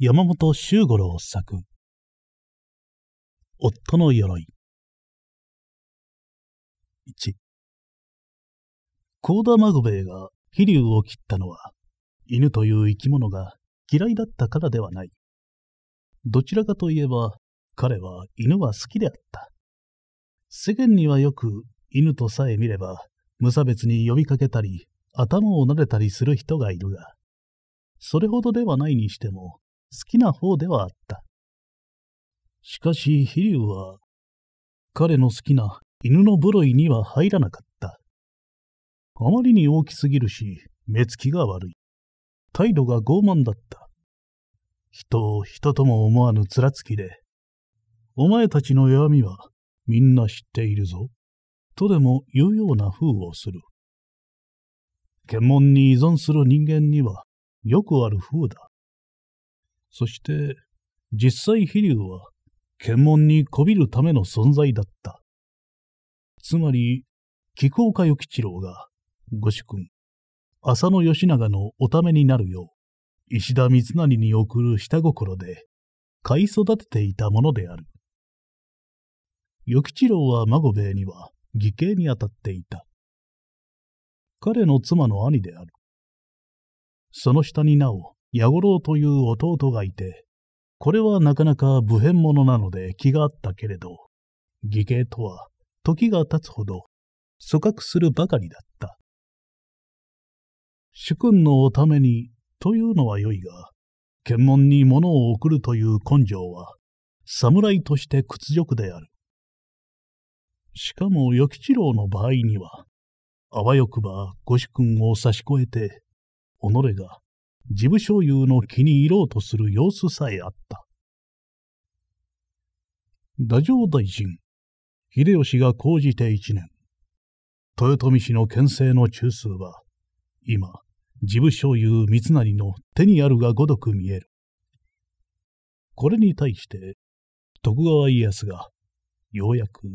山本周五郎作夫の鎧1高田孫兵衛が飛竜を切ったのは犬という生き物が嫌いだったからではないどちらかといえば彼は犬は好きであった世間にはよく犬とさえ見れば無差別に呼びかけたり頭を撫でたりする人がいるがそれほどではないにしても、好きな方ではあった。しかし、飛竜は、彼の好きな犬の部類には入らなかった。あまりに大きすぎるし、目つきが悪い。態度が傲慢だった。人を人とも思わぬ面つきで、お前たちの弱みはみんな知っているぞ。とでも言うような風をする。検問に依存する人間にはよくある風だ。そして、実際飛竜は、検問にこびるための存在だった。つまり、気候家与吉郎が、ご主君、浅野義長のおためになるよう、石田三成に送る下心で、飼い育てていたものである。与吉郎は孫兵衛には、義兄にあたっていた。彼の妻の兄である。その下になお、矢五郎という弟がいて、これはなかなか不変者なので気があったけれど、義兄とは時が経つほど組閣するばかりだった。主君のおためにというのは良いが、検問に物を送るという根性は、侍として屈辱である。しかも与吉郎の場合には、あわよくば御主君を差し越えて、己が事務所有の気に入ろうとする様子さえあった。太政大臣、秀吉が講じて一年、豊臣氏の県政の中枢は、今、事務所有三成の手にあるがごとく見える。これに対して、徳川家康が、ようやく、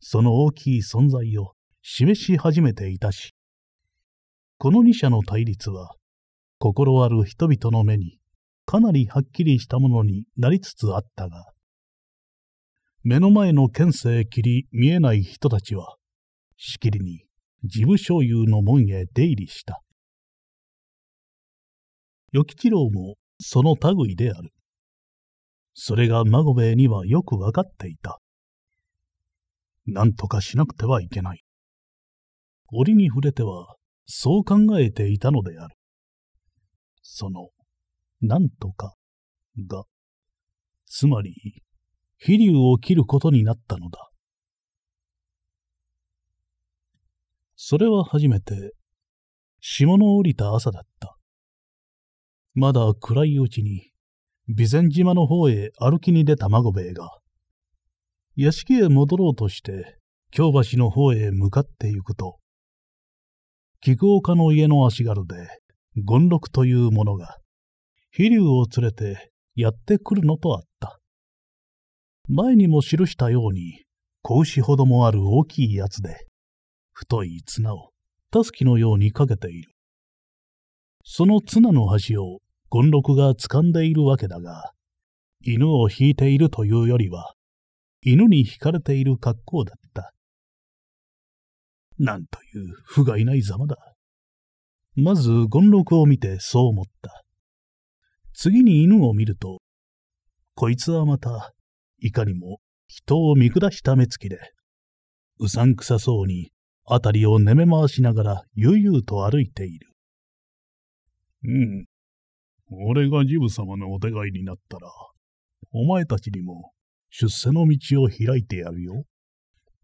その大きい存在を示し始めていたし、この二者の対立は、心ある人々の目に、かなりはっきりしたものになりつつあったが、目の前の県政切り見えない人たちは、しきりに事務所有の門へ出入りした。与吉郎もその類である。それが孫兵衛にはよくわかっていた。何とかしなくてはいけない。折に触れては、そう考えていたのである。その、なんとか、が、つまり、飛竜を切ることになったのだ。それは初めて、霜の降りた朝だった。まだ暗いうちに、備前島の方へ歩きに出た孫兵衛が、屋敷へ戻ろうとして、京橋の方へ向かって行くと、菊岡の家の足軽で、権六という者が、飛竜を連れてやってくるのとあった。前にも記したように、子牛ほどもある大きいやつで、太い綱をたすきのようにかけている。その綱の端を権六が掴んでいるわけだが、犬を引いているというよりは、犬に引かれている格好だった。なんという不甲斐ないざまだ。まず権六を見てそう思った。次に犬を見ると、こいつはまた、いかにも人を見下した目つきで、うさんくさそうに辺りをねめ回しながら悠々と歩いている。うん。俺がジブ様のお手いになったら、お前たちにも出世の道を開いてやるよ。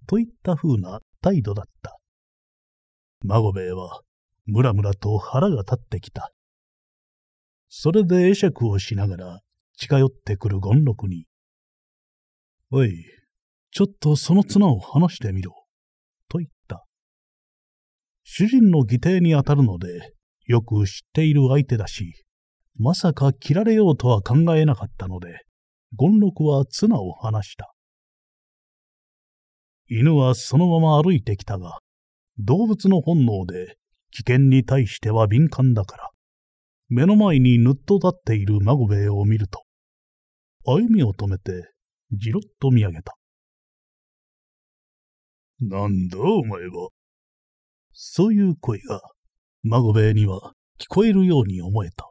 といった風な態度だった。孫兵衛はムラムラと腹が立ってきた。それで会釈をしながら近寄ってくる権六に、おい、ちょっとその綱を離してみろ、と言った。主人の義弟にあたるので、よく知っている相手だし、まさか切られようとは考えなかったので、権六は綱を離した。犬はそのまま歩いてきたが、動物の本能で危険に対しては敏感だから、目の前にぬっと立っている孫兵衛を見ると、歩みを止めて、じろっと見上げた。なんだお前は。そういう声が、孫兵衛には聞こえるように思えた。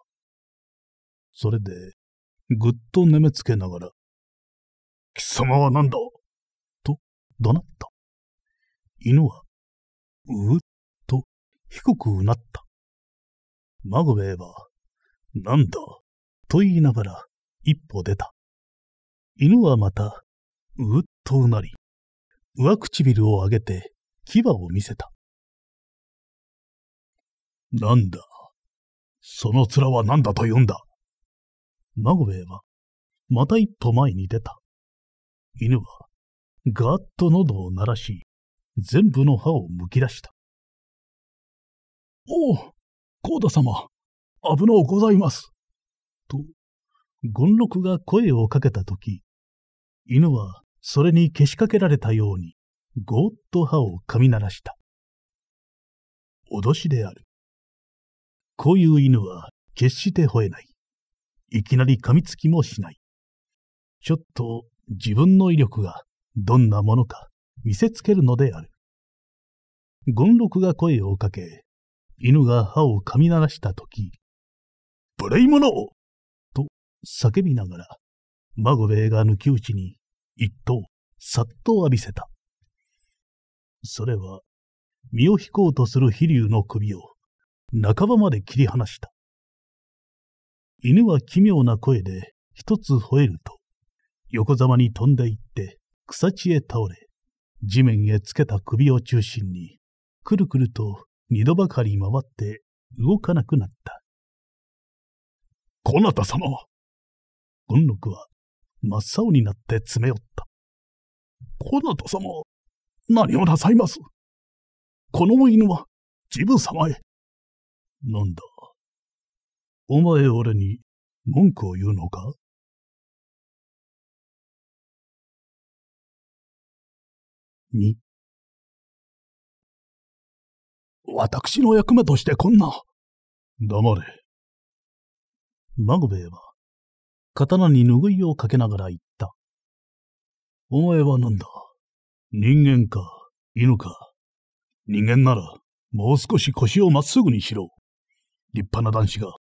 それで、ぐっと眠つけながら、貴様は何だと怒鳴った。犬は、うっ低くなった。マゴベイは、なんだ、と言いながら一歩出た。犬はまた、うっとうなり、上唇を上げて牙を見せた。なんだ、その面はなんだと言うんだ。マゴベイは、また一歩前に出た。犬は、ガーッと喉を鳴らし、全部の歯をむき出した。おお、コーダ様、危のうございます。と、権六が声をかけたとき、犬はそれにけしかけられたように、ごーっと歯を噛み鳴らした。脅しである。こういう犬は決して吠えない。いきなり噛みつきもしない。ちょっと自分の威力がどんなものか見せつけるのである。権六が声をかけ、犬が歯を噛み鳴らした時、無礼者と叫びながら、孫兵衛が抜き打ちに一刀、さっと浴びせた。それは、身を引こうとする飛竜の首を、半ばまで切り離した。犬は奇妙な声で一つ吠えると、横ざまに飛んでいって草地へ倒れ、地面へつけた首を中心に、くるくると二度ばかり回って動かなくなった。こなた様は権六は真っ青になって詰め寄った。こなた様何をなさいますこの犬は自分様へ。なんだ。お前俺に文句を言うのかに私の役目としてこんな。黙れ。マグベイは、刀に拭いをかけながら言った。お前は何だ人間か、犬か。人間なら、もう少し腰をまっすぐにしろ。立派な男子が、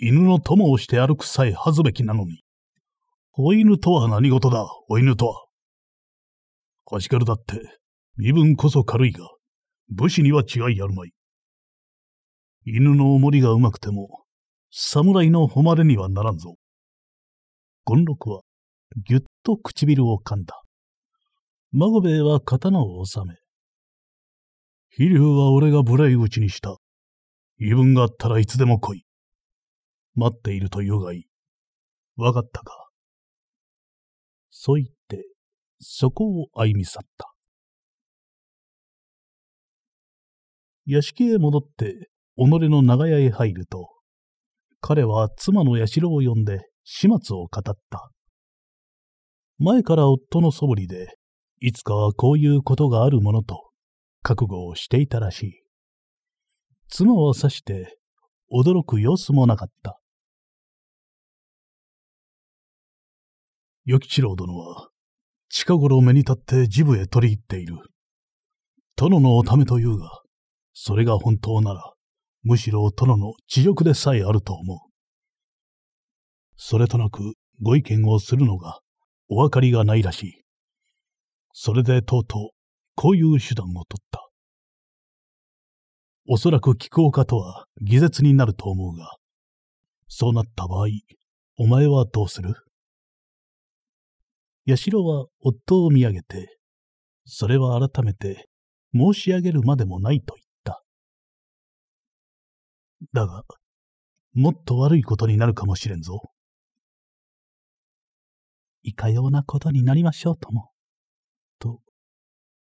犬の友をして歩くさえ恥ずべきなのに。お犬とは何事だ、お犬とは。腰ルだって、身分こそ軽いが、武士には違いあるまい。犬のおもりがうまくても、侍の誉れにはならんぞ。権六は、ぎゅっと唇を噛んだ。孫兵衛は刀を収め、飛竜は俺が無礼打ちにした。言い分があったらいつでも来い。待っているというがいい。わかったか。そう言って、そこを歩み去った。屋敷へ戻って、己の長屋へ入ると、彼は妻の社を呼んで始末を語った。前から夫のそぶりで、いつかはこういうことがあるものと、覚悟をしていたらしい。妻は刺して、驚く様子もなかった。与吉郎殿は、近頃目に立ってジブへ取り入っている。殿のためというが、それが本当なら、むしろ殿の知力でさえあると思う。それとなくご意見をするのがお分かりがないらしい。それでとうとう、こういう手段を取った。おそらく気候家とは偽絶になると思うが、そうなった場合、お前はどうする八代は夫を見上げて、それは改めて申し上げるまでもないと言った。だが、もっと悪いことになるかもしれんぞ。いかようなことになりましょうとも。と、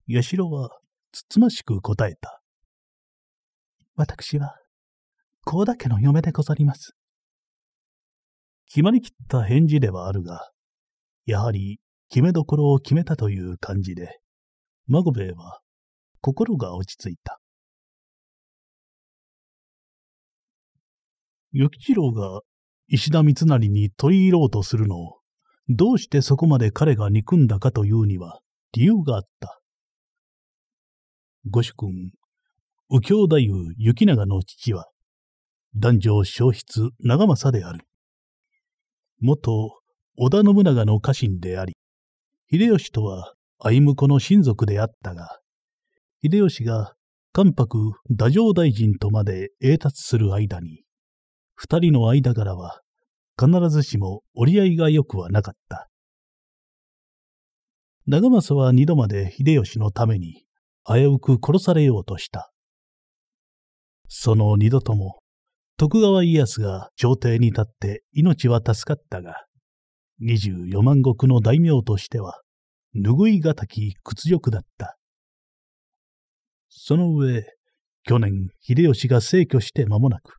八代は、つつましく答えた。私は、甲田家の嫁でござります。決まりきった返事ではあるが、やはり決めどころを決めたという感じで、孫兵衛は心が落ち着いた。幸次郎が石田三成に取り入ろうとするのを、どうしてそこまで彼が憎んだかというには理由があった。御主君、右京太夫幸長の父は、男女消失長政である。元織田信長の家臣であり、秀吉とは歩子の親族であったが、秀吉が関白太政大臣とまで栄達する間に、二人の間柄は、必ずしも折り合いが良くはなかった。長政は二度まで秀吉のために、危うく殺されようとした。その二度とも、徳川家康が朝廷に立って命は助かったが、二十四万石の大名としては、拭いがたき屈辱だった。その上、去年、秀吉が逝去して間もなく、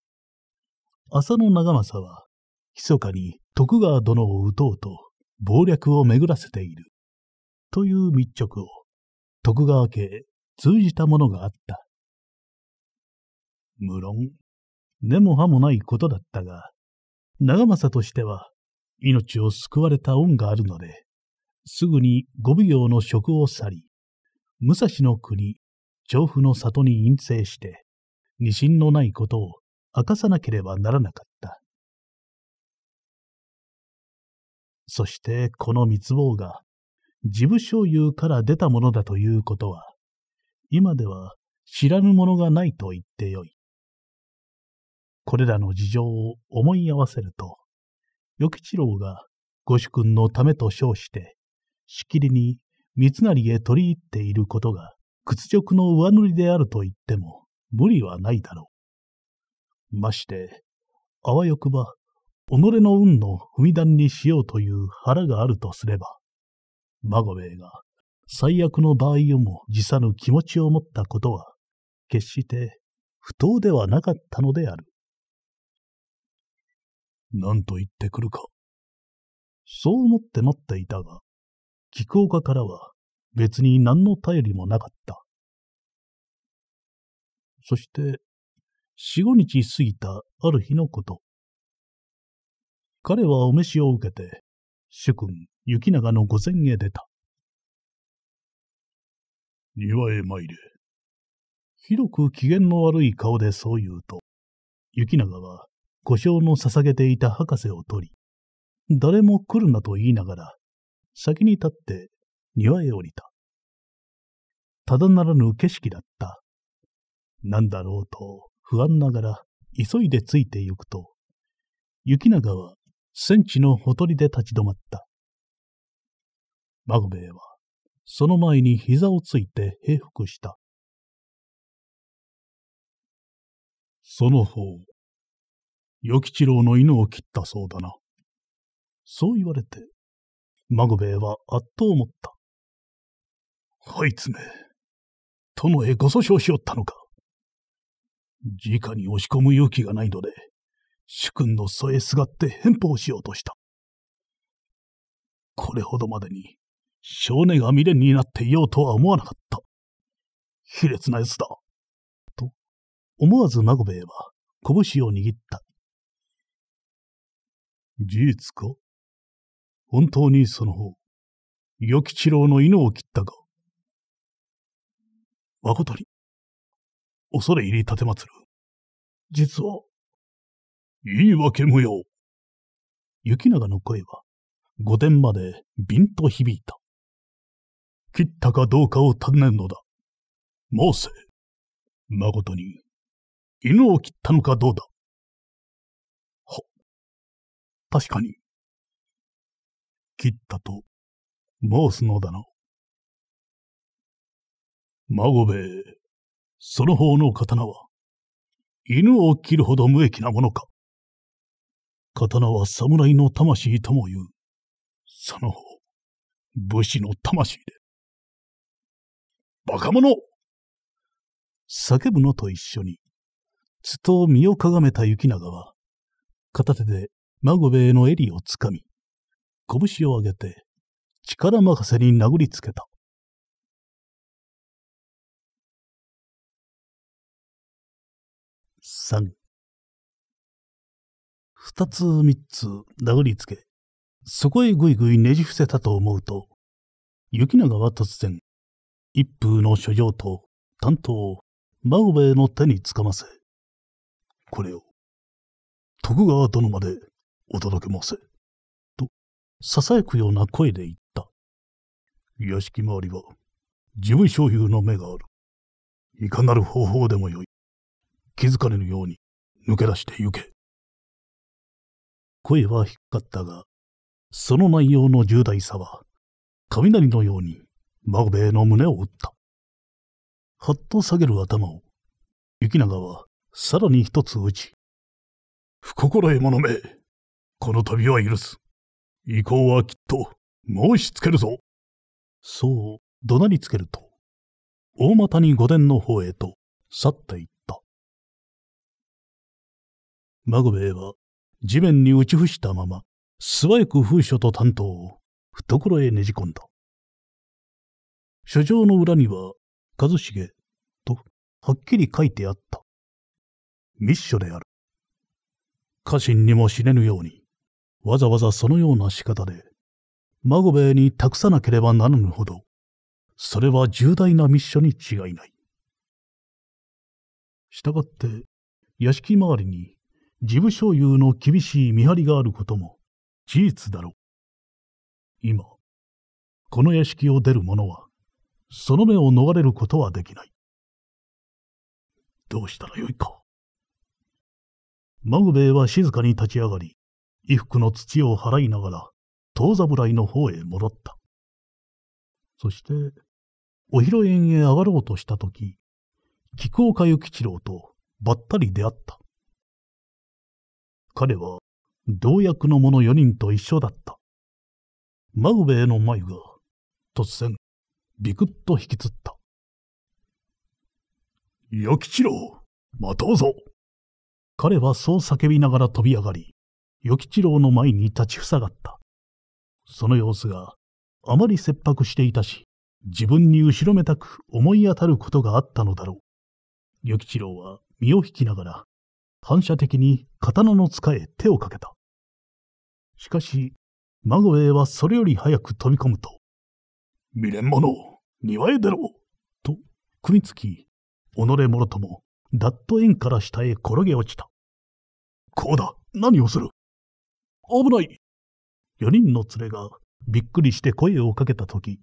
浅野長政は、密かに徳川殿を討とうと、謀略を巡らせている。という密着を、徳川家へ通じたものがあった。無論、根も葉もないことだったが、長政としては、命を救われた恩があるので、すぐに五奉行の職を去り、武蔵の国、調布の里に隠性して、二心のないことを明かさなければならなかった。そしてこの密謀が、事務所有から出たものだということは、今では知らぬものがないと言ってよい。これらの事情を思い合わせると、与吉郎が御主君のためと称して、しきりに三成へ取り入っていることが屈辱の上塗りであると言っても無理はないだろう。まして、あわよくば、己の運の踏み段にしようという腹があるとすれば、マゴウェイが最悪の場合をも辞さぬ気持ちを持ったことは、決して不当ではなかったのである。何と言ってくるか。そう思って待っていたが、気候家からは別に何の頼りもなかった。そして四五日過ぎたある日のこと。彼はお召しを受けて、主君、雪長の御前へ出た。庭へ参れ。ひどく機嫌の悪い顔でそう言うと、雪長は故障の捧げていた博士を取り、誰も来るなと言いながら、先に立って庭へ降りた。ただならぬ景色だった。なんだろうと、不安ながら急いでついてゆくと、雪長は戦地のほとりで立ち止まった。孫兵衛は、その前に膝をついて平伏した。その方、与吉郎の犬を切ったそうだな。そう言われて、孫兵衛はあっと思った。あいつめ、友へご訴訟しよったのか。直に押し込む勇気がないので、主君の添えすがって変報しようとした。これほどまでに、少年が未練になっていようとは思わなかった。卑劣な奴だ。と、思わずマゴベイは、拳を握った。事実か本当にその方、与吉郎の犬を切ったか誠に、恐れ入り立てまつる。実は、いいわけ無用。雪永の声は、御殿までンと響いた。切ったかどうかを尋ねるのだ。モーセ、誠に、犬を切ったのかどうだ。は、確かに。切ったと、申すのだな。孫兵衛、その方の刀は、犬を切るほど無益なものか。刀は侍の魂とも言う。その方、武士の魂で。馬鹿者叫ぶのと一緒に、つと身をかがめた雪長は、片手で孫兵衛の襟をつかみ、拳を上げて、力任せに殴りつけた。さ二つ三つ殴りつけ、そこへぐいぐいねじ伏せたと思うと、雪永は突然、一風の書状と担当を孫兵衛の手につかませ、これを、徳川殿までお届け申せ、と、囁くような声で言った。屋敷周りは、事務所有の目がある。いかなる方法でもよい。気づかれぬように抜け出して行け。声は低かったが、その内容の重大さは、雷のように孫兵衛の胸を打った。はっと下げる頭を、雪永はさらに一つ打ち、不心得者め、この旅は許す。意向はきっと申しつけるぞ。そう怒鳴りつけると、大股に御殿の方へと去っていった。孫兵衛は地面に打ち伏したまま、素早く風書と担当を懐へねじ込んだ。書状の裏には、和重とはっきり書いてあった。密書である。家臣にも死ねぬように、わざわざそのような仕方で、孫兵衛に託さなければならぬほど、それは重大な密書に違いない。したがって、屋敷周りに事務所有の厳しい見張りがあることも事実だろう。今、この屋敷を出る者は、その目を逃れることはできない。どうしたらよいか。マグベイは静かに立ち上がり、衣服の土を払いながら、遠侍の方へ戻った。そして、お披露宴へ上がろうとしたとき、菊岡幸一郎とばったり出会った。彼は同役の者4人と一緒だった。真上への眉が突然ビクッと引きつった。与吉郎、待とうぞ。彼はそう叫びながら飛び上がり、与吉郎の前に立ちふさがった。その様子があまり切迫していたし、自分に後ろめたく思い当たることがあったのだろう。与吉郎は身を引きながら反射的に刀の塚へ手をかけた。しかし、マゴエはそれより早く飛び込むと、未練者、庭へ出ろと、組みつき、己もろとも、ダット円から下へ転げ落ちた。こうだ何をする危ない四人の連れがびっくりして声をかけた時、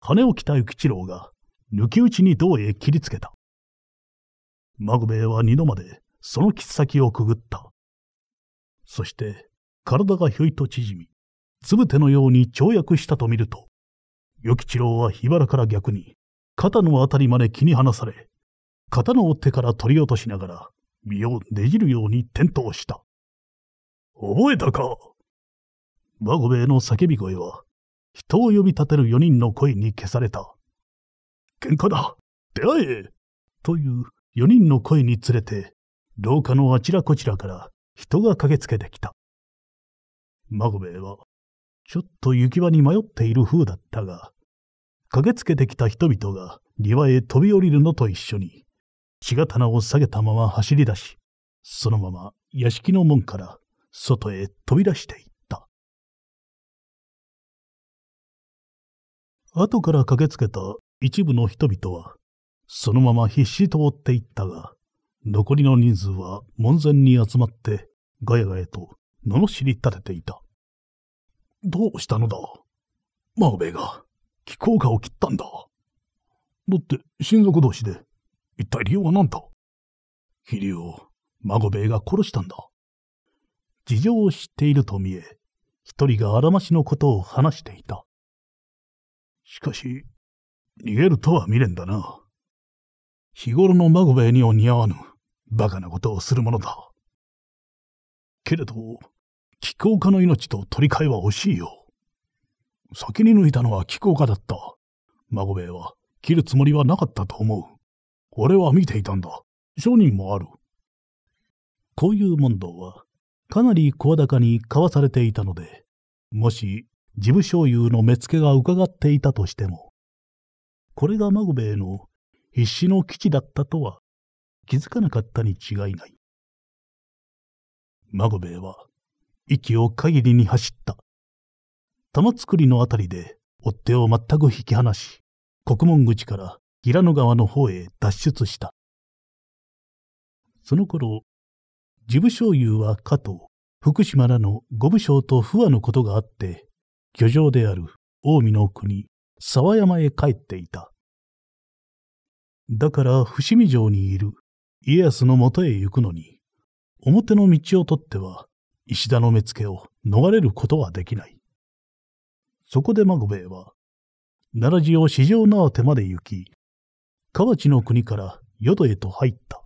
羽を着た幸一郎が抜き打ちに胴へ切りつけた。マグベイは二度までその切っ先をくぐった。そして、体がひょいと縮み、つぶてのように跳躍したと見ると、与吉郎は日腹から逆に、肩のあたりまで気に離され、肩の手から取り落としながら、身をねじるように転倒した。覚えたかバゴベの叫び声は、人を呼び立てる四人の声に消された。喧嘩だ出会えという四人の声に連れて、廊下のあちらこちらから人が駆けつけてきた。マ兵ベイは、ちょっと行き場に迷っている風だったが、駆けつけてきた人々が庭へ飛び降りるのと一緒に、血刀を下げたまま走り出し、そのまま屋敷の門から外へ飛び出していった。後から駆けつけた一部の人々は、そのまま必死と追っていったが、残りの人数は門前に集まって、ガヤガヤと、罵り立てていた。どうしたのだマーベイが、気候が起きたんだ。だって、親族同士で、一体理由は何だ飛竜を、孫兵衛が殺したんだ。事情を知っていると見え、一人があらましのことを話していた。しかし、逃げるとは未練だな。日頃の孫兵衛には似合わぬ、バカなことをするものだ。けれど、気候家の命と取り替えは惜しいよ。先に抜いたのは気候家だった。孫兵衛は切るつもりはなかったと思う。俺は見ていたんだ。証人もある。こういう問答は、かなり声高に交わされていたので、もし、事務所有の目付が伺っていたとしても、これが孫兵衛の必死の基地だったとは気づかなかったに違いない。孫兵衛は、息を限りに走った。玉造りのあたりで、追っ手を全く引き離し、国門口から平野川の方へ脱出した。その頃、事務所有は加藤、福島らの五部将と不和のことがあって、居城である近江の国、沢山へ帰っていた。だから伏見城にいる家康のもとへ行くのに、表の道を取っては、石田の目付を逃れることはできない。そこで孫兵衛は、奈良寺を四条縄手まで行き、河内の国から淀へと入った。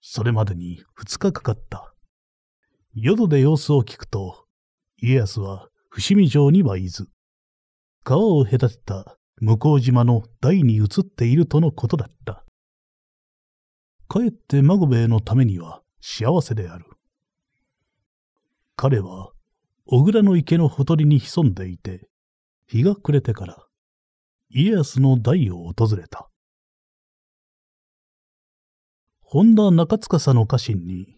それまでに二日かかった。淀で様子を聞くと、家康は伏見城にはいず、川を隔てた向島の台に移っているとのことだった。かえって孫兵衛のためには幸せである。彼は、小倉の池のほとりに潜んでいて、日が暮れてから、家康の代を訪れた。本田中司の家臣に、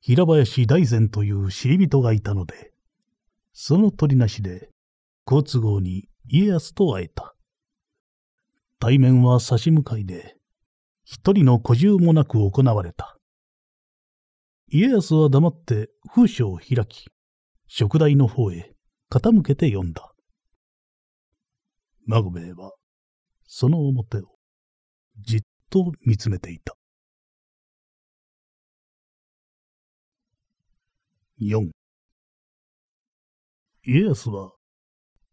平林大善という知り人がいたので、その取りなしで、好都合に家康と会えた。対面は差し向かいで、一人の小獣もなく行われた。家康は黙って風書を開き、食台の方へ傾けて読んだ。孫兵衛は、その表を、じっと見つめていた。四。家康は、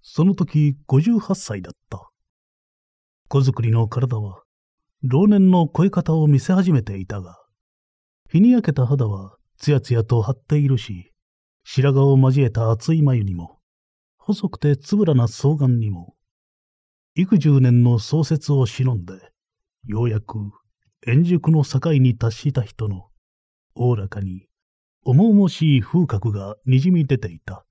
その時58歳だった。子作りの体は、老年の肥え方を見せ始めていたが、日に焼けた肌はつやつやと張っているし、白髪を交えた厚い眉にも、細くてつぶらな双眼にも、幾十年の創設を忍んで、ようやく円熟の境に達した人の、おおらかに、重々しい風格がにじみ出ていた。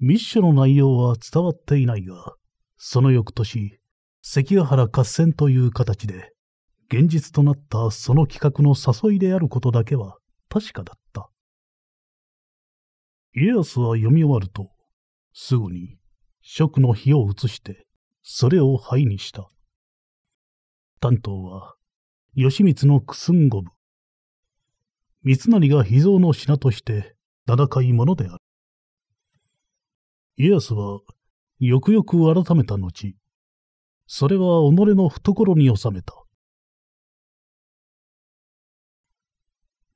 密書の内容は伝わっていないが、その翌年、関ヶ原合戦という形で、現実となったその企画の誘いであることだけは確かだった。家康は読み終わると、すぐに、食の火を移して、それを灰にした。担当は、義満のくすんごぶ。三成が秘蔵の品として戦いものである。家康は、よくよく改めた後、それは己の懐に収めた。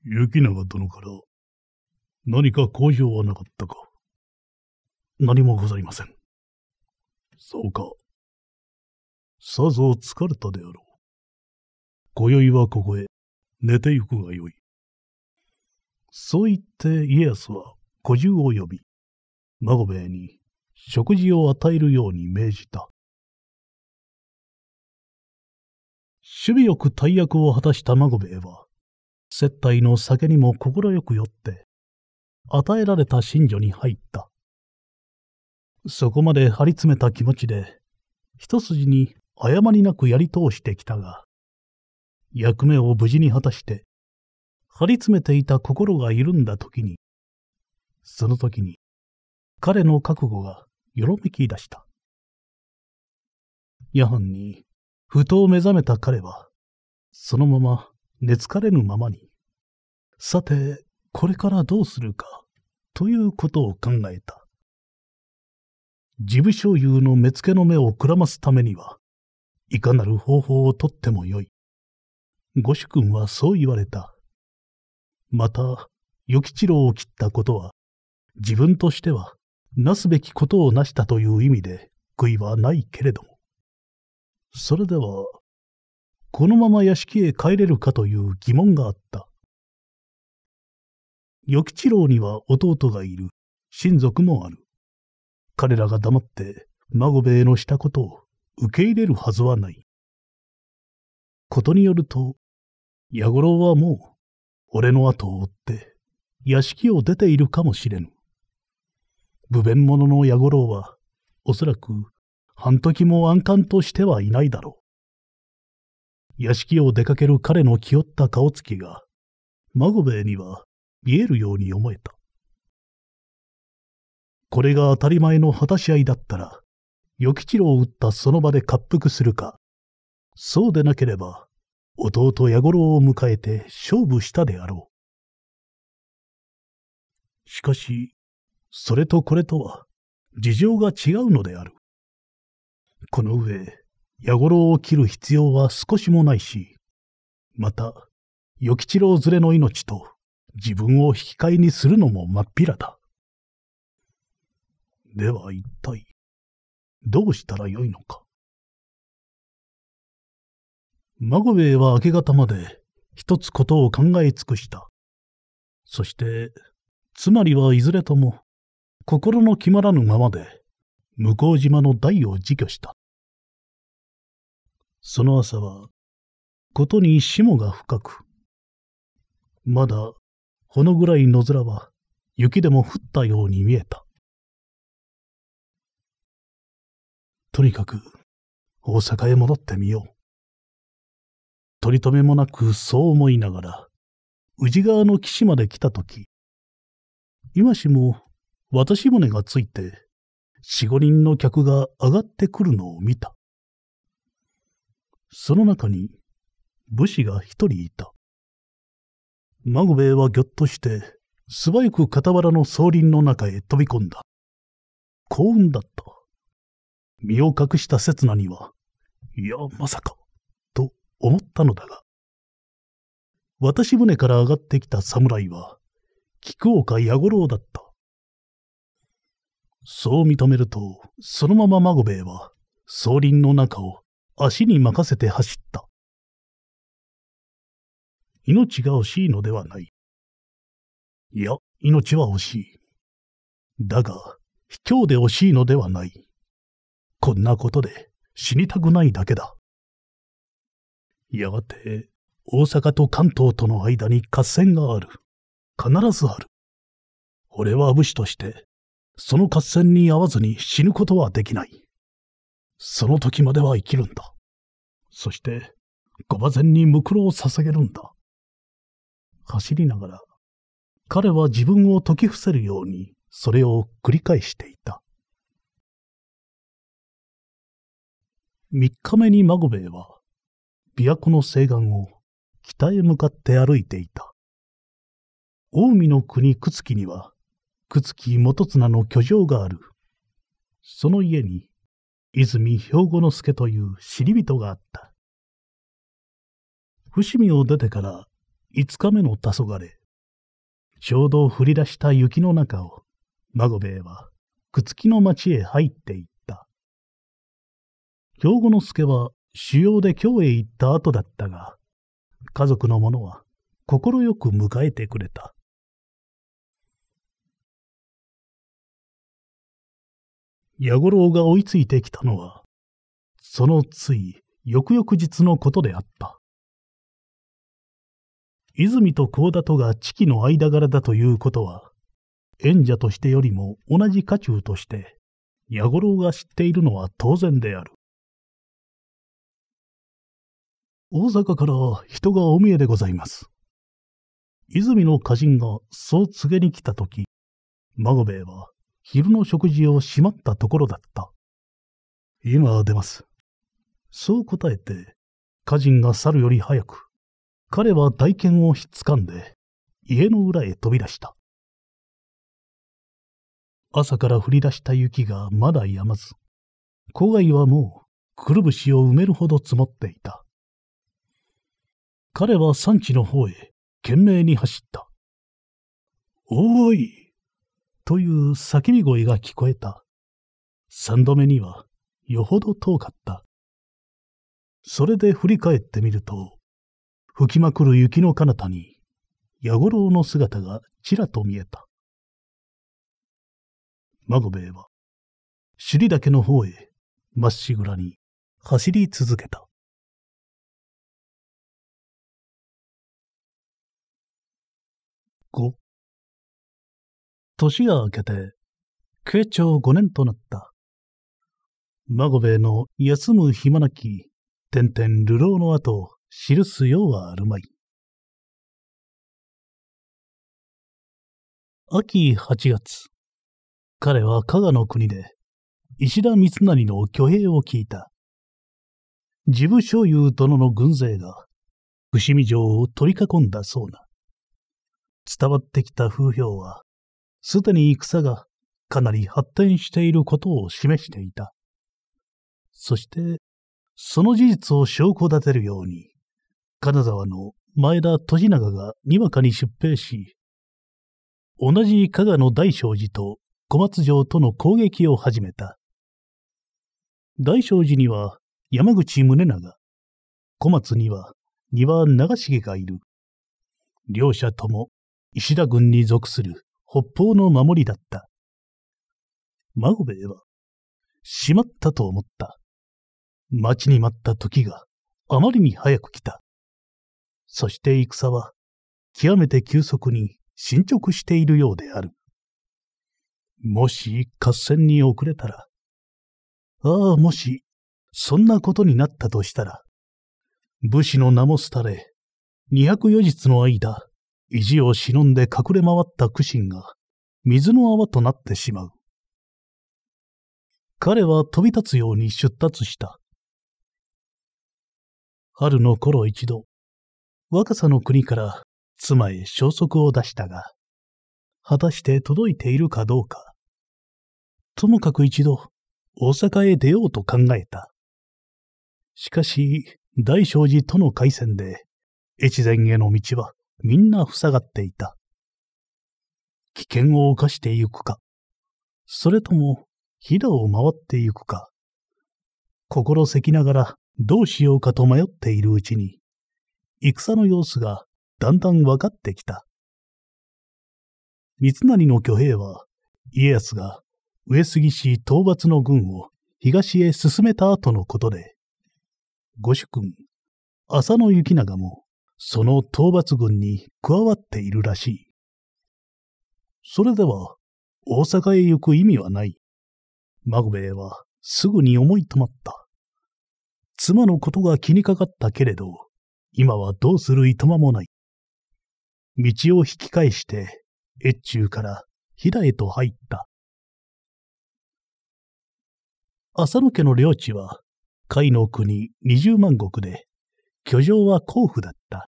雪永殿から何か好評はなかったか何もございません。そうか。さぞ疲れたであろう。今宵はここへ寝てゆくがよい。そう言って家康は小獣を呼び、孫兵衛に食事を与えるように命じた。守備よく大役を果たした孫兵衛は、接待の酒にも快く寄って、与えられた信女に入った。そこまで張り詰めた気持ちで、一筋に誤りなくやり通してきたが、役目を無事に果たして、張り詰めていた心が緩んだ時に、その時に、彼の覚悟がよろめき出した。夜半にふと目覚めた彼は、そのまま寝つかれぬままに、さて、これからどうするか、ということを考えた。事務所有の目付の目をくらますためには、いかなる方法をとってもよい。御主君はそう言われた。また、与吉郎を切ったことは、自分としては、なすべきことをなしたという意味で、悔いはないけれども、それでは、このまま屋敷へ帰れるかという疑問があった。与吉郎には弟がいる、親族もある。彼らが黙って孫兵衛のしたことを受け入れるはずはない。ことによると、弥五郎はもう、俺の後を追って、屋敷を出ているかもしれぬ。不便者の弥五郎は、おそらく半時も安閑としてはいないだろう。屋敷を出かける彼の気負った顔つきが、孫兵衛には見えるように思えた。これが当たり前の果たし合いだったら、与吉郎を撃ったその場で滑腹するか、そうでなければ、弟矢五郎を迎えて勝負したであろう。しかし、それとこれとは、事情が違うのである。この上、矢五郎を切る必要は少しもないし、また、与吉郎連れの命と自分を引き換えにするのもまっぴらだ。では一体、どうしたらよいのか。孫兵衛は明け方まで一つことを考え尽くした。そして、つまりはいずれとも、心の決まらぬままで、向こう島の台を自去した。その朝は、ことに霜が深く、まだ、ほのぐらい野面は、雪でも降ったように見えた。とにかく、大阪へ戻ってみよう。取り留めもなくそう思いながら、宇治川の岸まで来たとき、今しも渡し船がついて四五人の客が上がってくるのを見た。その中に武士が一人いた。孫兵衛はぎょっとして素早く傍らの総林の中へ飛び込んだ。幸運だった。身を隠した刹那には、いや、まさか、と思ったのだが。渡し船から上がってきた侍は、菊岡弥五郎だった。そう認めると、そのまま孫兵衛は、草林の中を足に任せて走った。命が惜しいのではない。いや、命は惜しい。だが、卑怯で惜しいのではない。こんなことで死にたくないだけだ。やがて、大阪と関東との間に合戦がある。必ずある。俺は武士としてその合戦に合わずに死ぬことはできない。その時までは生きるんだ。そして、ご馬前にむくろを捧げるんだ。走りながら、彼は自分を解き伏せるように、それを繰り返していた。三日目に孫兵衛は、琵琶湖の西岸を北へ向かって歩いていた。近江の国朽木には、くつき元綱の居城がある。その家に、泉兵庫之助という知り人があった。伏見を出てから5日目の黄昏、ちょうど降り出した雪の中を、孫兵衛は、くつきの町へ入っていった。兵庫之助は、主要で京へ行った後だったが、家族の者は、快く迎えてくれた。矢五郎が追いついてきたのは、そのつい、翌々日のことであった。泉と幸田とが知己の間柄だということは、演者としてよりも同じ家中として、矢五郎が知っているのは当然である。大阪から人がお見えでございます。泉の家人がそう告げに来たとき、孫兵衛は昼の食事をしまったところだった。今出ます。そう答えて、家人が去るより早く、彼は大剣をひっつかんで、家の裏へ飛び出した。朝から降り出した雪がまだ止まず、郊外はもうくるぶしを埋めるほど積もっていた。彼は山地の方へ懸命に走った。おーいという叫び声が聞こえた。三度目には、よほど遠かった。それで振り返ってみると、吹きまくる雪の彼方に、矢五郎の姿がちらと見えた。孫兵衛は、尻岳の方へ、まっしぐらに走り続けた。五。年が明けて、慶長五年となった。孫兵衛の休む暇なき、天々流浪の後、記すようはあるまい。秋八月、彼は加賀の国で、石田三成の挙兵を聞いた。自部所有殿の軍勢が、伏見城を取り囲んだそうな。伝わってきた風評は、すでに戦がかなり発展していることを示していた。そして、その事実を証拠立てるように、金沢の前田利長がにわかに出兵し、同じ加賀の大聖寺と小松城との攻撃を始めた。大聖寺には山口宗長、小松には丹羽長重がいる。両者とも石田軍に属する。北方の守りだった。孫兵衛は、しまったと思った。待ちに待った時があまりに早く来た。そして戦は、極めて急速に進捗しているようである。もし合戦に遅れたら、ああ、もし、そんなことになったとしたら、武士の名も廃れ、二百余日の間、意地を忍んで隠れ回った苦心が水の泡となってしまう。彼は飛び立つように出立した。春の頃一度、若さの国から妻へ消息を出したが、果たして届いているかどうか。ともかく一度、大阪へ出ようと考えた。しかし、大聖寺との回戦で、越前への道はみんな塞がっていた。危険を冒してゆくか、それとも、飛騨を回ってゆくか、心せきながらどうしようかと迷っているうちに、戦の様子がだんだん分かってきた。三成の挙兵は、家康が上杉氏討伐の軍を東へ進めた後のことで、御主君、浅野行長も、その討伐軍に加わっているらしい。それでは、大阪へ行く意味はない。マグベイはすぐに思い止まった。妻のことが気にかかったけれど、今はどうするいとまもない。道を引き返して、越中から飛騨へと入った。浅野家の領地は、甲斐の国二十万石で、居城は甲府だった。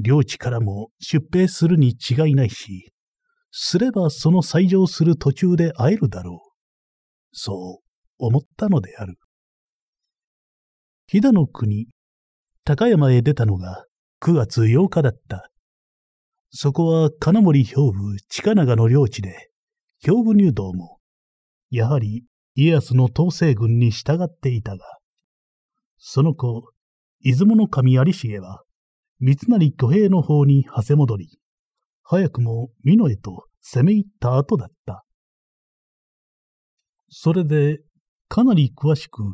領地からも出兵するに違いないし、すればその採上する途中で会えるだろう。そう思ったのである。飛騨の国、高山へ出たのが9月8日だった。そこは金森兵部近長の領地で、兵部入道も、やはり家康の統制軍に従っていたが、その子、出雲の神有重は、三成挙兵の方に馳せ戻り、早くも美濃へと攻め入った後だった。それで、かなり詳しく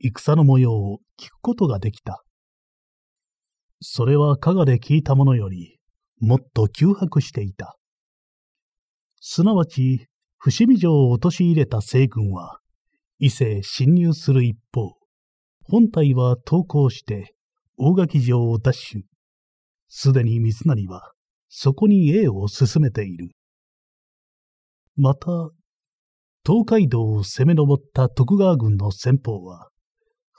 戦の模様を聞くことができた。それは加賀で聞いたものより、もっと窮迫していた。すなわち、伏見城を陥れた西軍は、伊勢へ侵入する一方、本体は投降して、大垣城を奪取。すでに三成は、そこに栄を進めている。また、東海道を攻め上った徳川軍の先方は、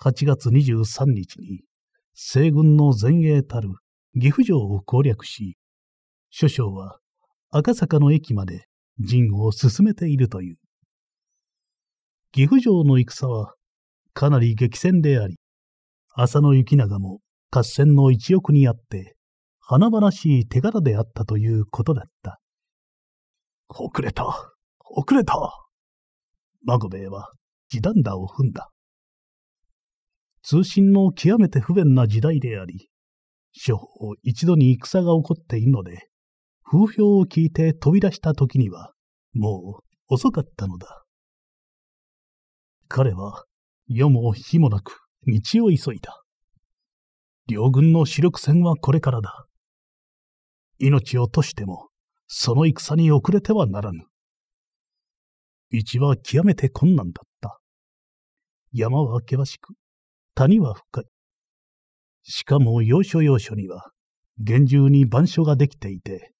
8月23日に、西軍の前衛たる岐阜城を攻略し、諸将は赤坂の駅まで陣を進めているという。岐阜城の戦はかなり激戦であり、浅野幸長も合戦の一翼にあって、華々しい手柄であったということだった。遅れた遅れた孫兵衛は地団打を踏んだ。通信の極めて不便な時代であり、諸方一度に戦が起こっているので、風評を聞いて飛び出した時には、もう遅かったのだ。彼は夜も日もなく、道を急いだ。両軍の主力戦はこれからだ。命を落としても、その戦に遅れてはならぬ。道は極めて困難だった。山は険しく、谷は深い。しかも要所要所には、厳重に番所ができていて、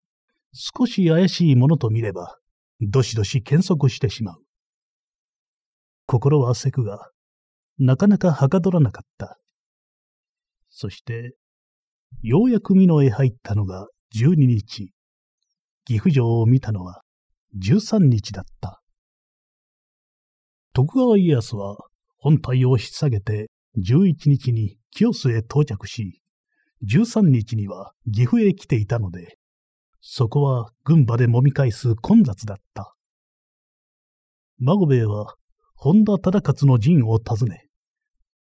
少し怪しいものと見れば、どしどし検索してしまう。心はせくが、なかなかはかどらなかった。そして、ようやく美濃へ入ったのが12日。岐阜城を見たのは13日だった。徳川家康は本体を引っ提げて11日に清須へ到着し、13日には岐阜へ来ていたので、そこは群馬で揉み返す混雑だった。孫兵衛は本田忠勝の陣を訪ね、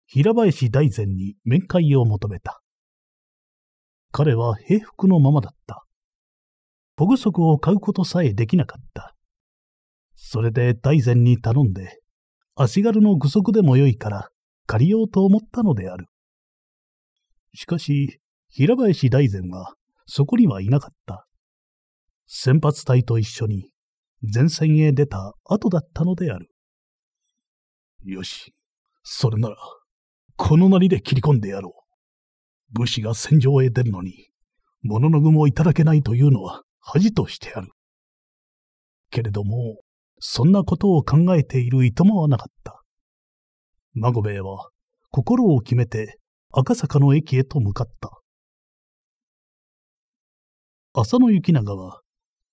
平林大膳に面会を求めた。彼は平服のままだった。ポグ足を買うことさえできなかった。それで大膳に頼んで、足軽の具足でもよいから借りようと思ったのである。しかし、平林大膳はそこにはいなかった。先発隊と一緒に前線へ出た後だったのである。よし。それなら、このなりで切り込んでやろう。武士が戦場へ出るのに、物の具もいただけないというのは恥としてある。けれども、そんなことを考えているいともはなかった。孫兵衛は心を決めて赤坂の駅へと向かった。浅野雪長は、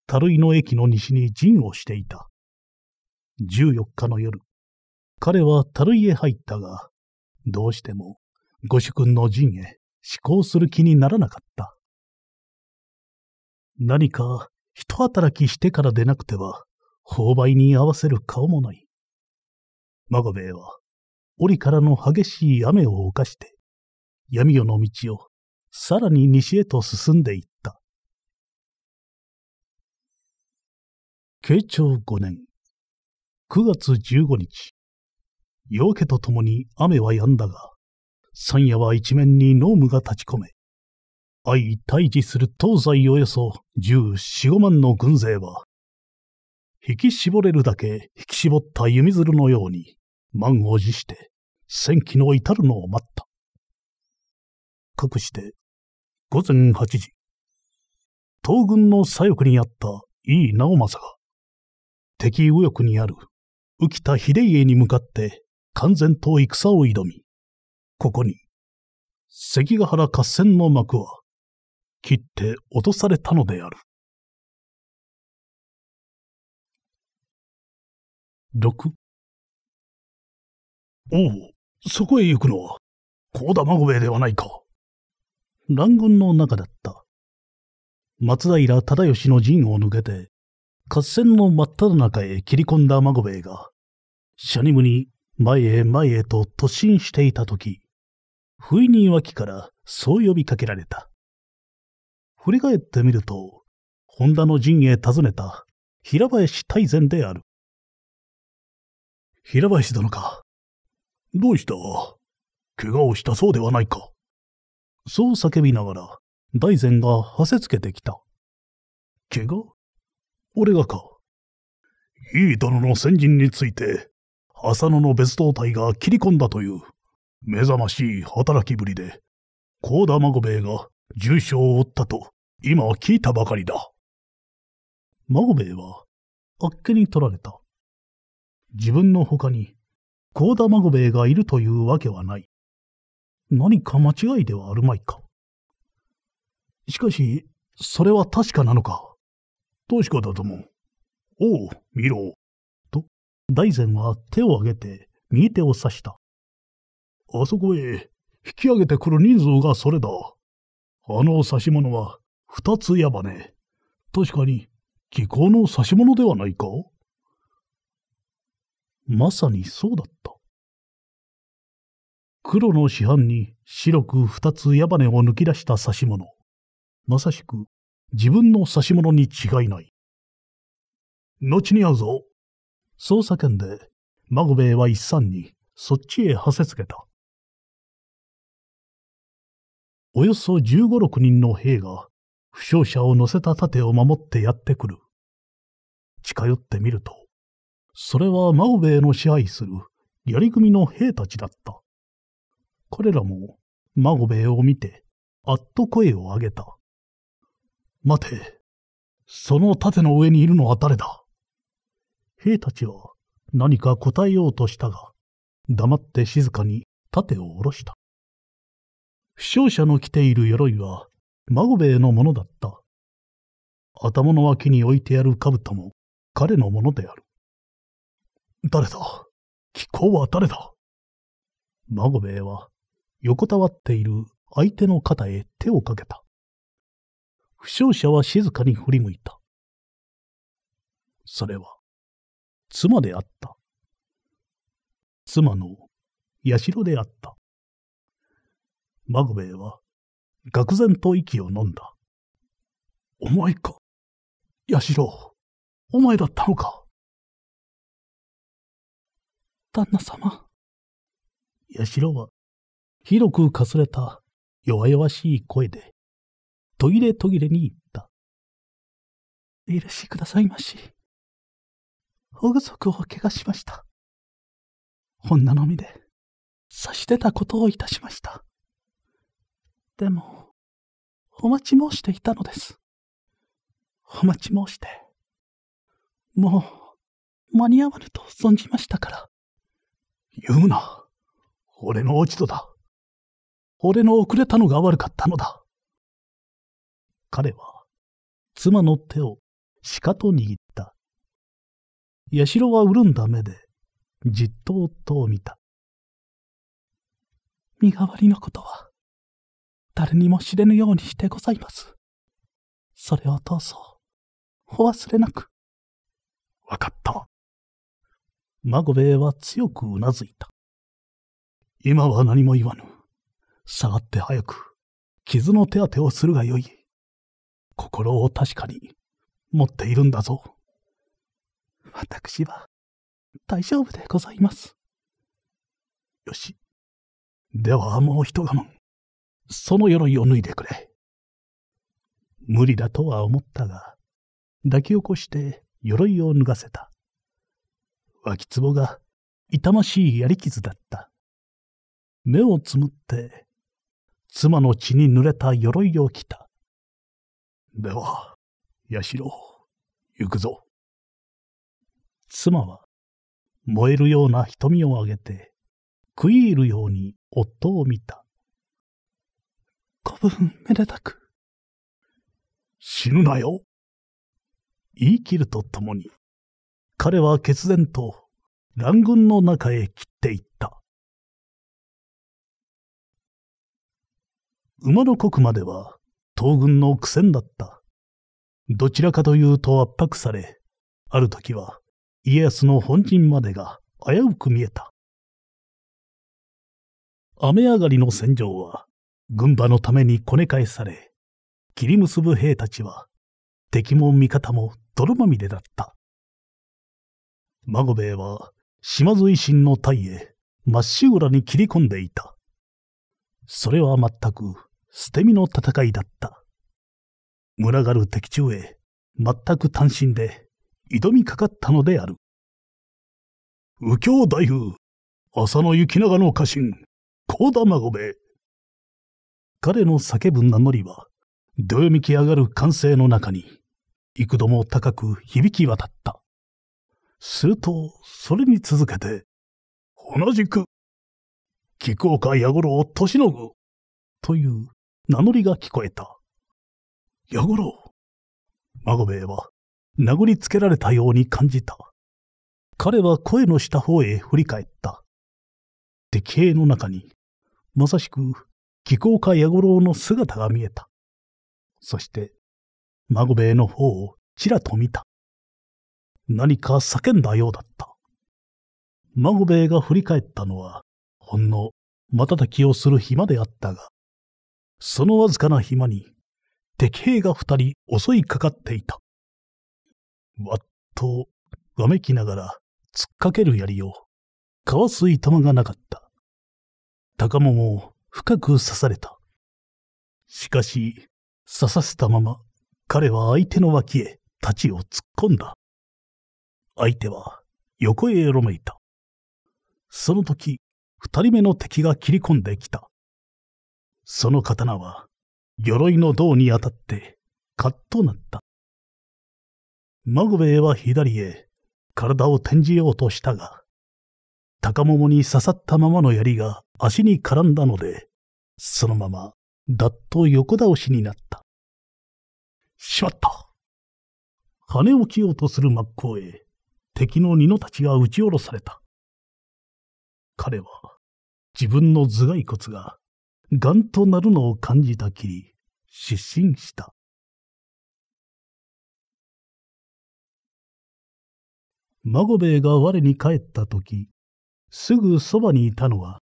樽井の駅の西に陣をしていた。14日の夜、彼は樽井へ入ったが、どうしても御主君の陣へ思考する気にならなかった。何か人働きしてからでなくては、勾配に合わせる顔もない。マ兵ベイは、檻からの激しい雨を犯して、闇夜の道をさらに西へと進んでいった。慶長5年、9月15日、夜明けとともに雨は止んだが、山野は一面に濃霧が立ち込め、相対峙する東西およそ十四五万の軍勢は、引き絞れるだけ引き絞った弓鶴のように、満を持して、戦機の至るのを待った。かくして、午前八時、東軍の左翼にあった井伊直政が、敵右翼にある浮田秀家に向かって完全と戦を挑み、ここに、関ヶ原合戦の幕は、切って落とされたのである。六。おお、そこへ行くのは、幸田孫兵衛ではないか。乱軍の中だった。松平忠義の陣を抜けて、合戦の真っ只中へ切り込んだ孫兵衛が、シャニムに前へ前へと突進していた時、不意に脇からそう呼びかけられた。振り返ってみると、本田の陣へ訪ねた平林大善である。平林殿か。どうした怪我をしたそうではないか。そう叫びながら、大善がはせつけてきた。怪我俺がか。いい殿の先人について、浅野の別動隊が切り込んだという、目覚ましい働きぶりで、高田孫兵衛が重傷を負ったと、今聞いたばかりだ。孫兵衛は、あっけに取られた。自分の他に、高田孫兵衛がいるというわけはない。何か間違いではあるまいか。しかし、それは確かなのか。確かだと思う。おう、見ろ。大善は手を挙げて右手を指した。あそこへ引き上げてくる人数がそれだ。あのし物は二つ矢羽、ね。確かに気候のし物ではないかまさにそうだった。黒の市販に白く二つ矢羽を抜き出したし物。まさしく自分のし物に違いない。後に会うぞ。そう叫んで、孫兵衛は一三にそっちへはせつけた。およそ十五六人の兵が、負傷者を乗せた盾を守ってやってくる。近寄ってみると、それは孫兵衛の支配する槍組の兵たちだった。彼らも孫兵衛を見て、あっと声を上げた。待て、その盾の上にいるのは誰だ兵たちは何か答えようとしたが、黙って静かに盾を下ろした。負傷者の着ている鎧は、孫兵衛のものだった。頭の脇に置いてある兜も彼のものである。誰だ気候は誰だ孫兵衛は横たわっている相手の肩へ手をかけた。負傷者は静かに振り向いた。それは妻であった。妻の社であった。マグベイは、愕然と息を飲んだ。お前か。社、お前だったのか。旦那様。社は、広くかすれた弱々しい声で、途切れ途切れに言った。許しくださいまし。保護足を怪我しました。女のみで、差し出たことをいたしました。でも、お待ち申していたのです。お待ち申して。もう、間に合わぬと存じましたから。言うな。俺の落ち度だ。俺の遅れたのが悪かったのだ。彼は、妻の手をしかと握っしろは潤んだ目で、じっとを見た。身代わりのことは、誰にも知れぬようにしてございます。それをどうぞ、お忘れなく。わかった。孫兵衛は強くうなずいた。今は何も言わぬ。下がって早く、傷の手当てをするがよい。心を確かに持っているんだぞ。私は、大丈夫でございます。よし。ではもう一我慢。その鎧を脱いでくれ。無理だとは思ったが、抱き起こして鎧を脱がせた。脇壺が痛ましいやり傷だった。目をつむって、妻の血に濡れた鎧を着た。では、八代、行くぞ。妻は、燃えるような瞳を上げて、食い入るように夫を見た。古文めでたく。死ぬなよ。言い切るとともに、彼は決然と乱軍の中へ切っていった。馬の国までは東軍の苦戦だった。どちらかというと圧迫され、ある時は家康の本陣までが危うく見えた。雨上がりの戦場は、軍馬のためにこね返され、切り結ぶ兵たちは、敵も味方も泥まみれだった。孫兵衛は、島津維新の隊へ、まっしぐらに切り込んでいた。それは全く、捨て身の戦いだった。群がる敵中へ、全く単身で、挑みかかったのである。右京大夫、浅野行長の家臣、高田孫兵衛。彼の叫ぶ名乗りは、どよめき上がる歓声の中に、幾度も高く響き渡った。すると、それに続けて、同じく、菊岡矢五郎敏信、という名乗りが聞こえた。矢五郎。孫兵衛は殴りつけられたように感じた。彼は声の下方へ振り返った。敵兵の中に、まさしく、気候家矢五郎の姿が見えた。そして、孫兵衛の方をちらと見た。何か叫んだようだった。孫兵衛が振り返ったのは、ほんの瞬きをする暇であったが、そのわずかな暇に、敵兵が二人襲いかかっていた。わっと、わめきながら、突っかける槍を、かわすまがなかった。高もも深く刺された。しかし、刺させたまま、彼は相手の脇へ、太刀を突っ込んだ。相手は、横へよろめいた。その時、二人目の敵が切り込んできた。その刀は、鎧の胴に当たって、カッとなった。マグウェイは左へ、体を転じようとしたが、高ももに刺さったままの槍が足に絡んだので、そのまま、だっと横倒しになった。しまった跳ね起きようとする真っ向へ、敵の二のたちが撃ち下ろされた。彼は、自分の頭蓋骨が、ガンとなるのを感じたきり、失神した。孫兵衛が我に帰った時、すぐそばにいたのは、